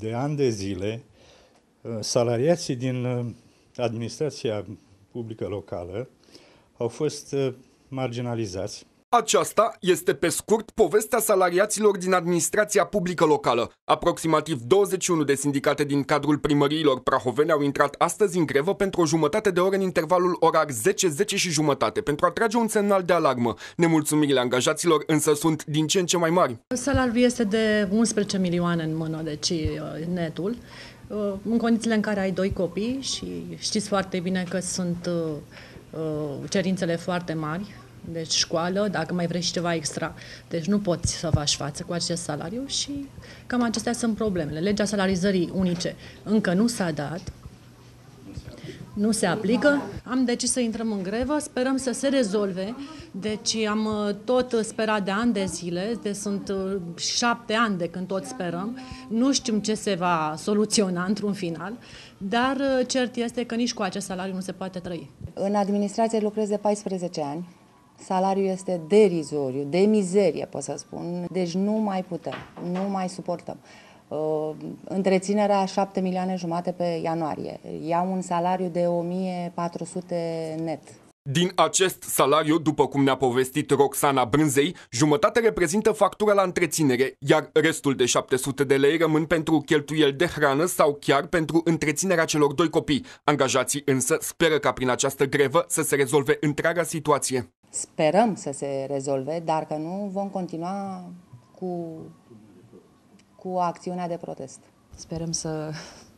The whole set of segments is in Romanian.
de ani de zile, uh, salariații din uh, administrația publică locală au fost uh, marginalizați aceasta este pe scurt povestea salariaților din administrația publică locală. Aproximativ 21 de sindicate din cadrul primăriilor prahovene au intrat astăzi în grevă pentru o jumătate de oră în intervalul orar 10-10 și jumătate pentru a trage un semnal de alarmă. Nemulțumirile angajaților însă sunt din ce în ce mai mari. Salariul este de 11 milioane în mână, deci uh, netul uh, în condițiile în care ai doi copii și știți foarte bine că sunt uh, cerințele foarte mari deci școală, dacă mai vrei și ceva extra. Deci nu poți să faci față cu acest salariu și cam acestea sunt problemele. Legea salarizării unice încă nu s-a dat, nu se aplică. Am decis să intrăm în grevă, sperăm să se rezolve. Deci am uh, tot sperat de ani de zile, de sunt uh, șapte ani de când tot sperăm. Nu știm ce se va soluționa într-un final, dar uh, cert este că nici cu acest salariu nu se poate trăi. În administrație lucrez de 14 ani Salariul este derizoriu, de mizerie, pot să spun. Deci nu mai putem, nu mai suportăm. Uh, întreținerea 7 milioane jumate pe ianuarie. Iau un salariu de 1400 net. Din acest salariu, după cum ne-a povestit Roxana Brânzei, jumătate reprezintă factura la întreținere, iar restul de 700 de lei rămân pentru cheltuieli de hrană sau chiar pentru întreținerea celor doi copii. Angajații însă speră ca prin această grevă să se rezolve întreaga situație sperăm să se rezolve, dar că nu vom continua cu, cu acțiunea de protest. Sperăm să,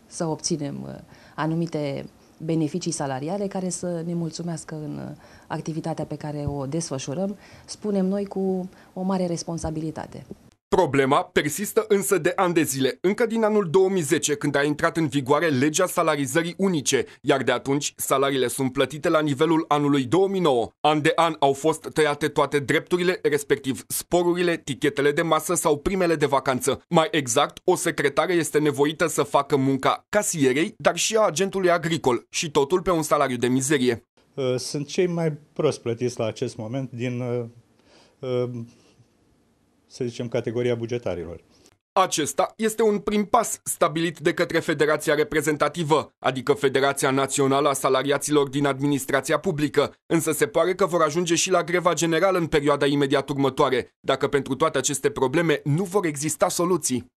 să obținem uh, anumite beneficii salariale care să ne mulțumească în uh, activitatea pe care o desfășurăm, spunem noi cu o mare responsabilitate. Problema persistă însă de ani de zile, încă din anul 2010, când a intrat în vigoare legea salarizării unice, iar de atunci salariile sunt plătite la nivelul anului 2009. An de an au fost tăiate toate drepturile, respectiv sporurile, tichetele de masă sau primele de vacanță. Mai exact, o secretară este nevoită să facă munca casierei, dar și a agentului agricol și totul pe un salariu de mizerie. Sunt cei mai prost plătiți la acest moment din uh, uh, să zicem, categoria bugetarilor. Acesta este un prim pas stabilit de către Federația Reprezentativă, adică Federația Națională a Salariaților din Administrația Publică, însă se pare că vor ajunge și la greva generală în perioada imediat următoare, dacă pentru toate aceste probleme nu vor exista soluții.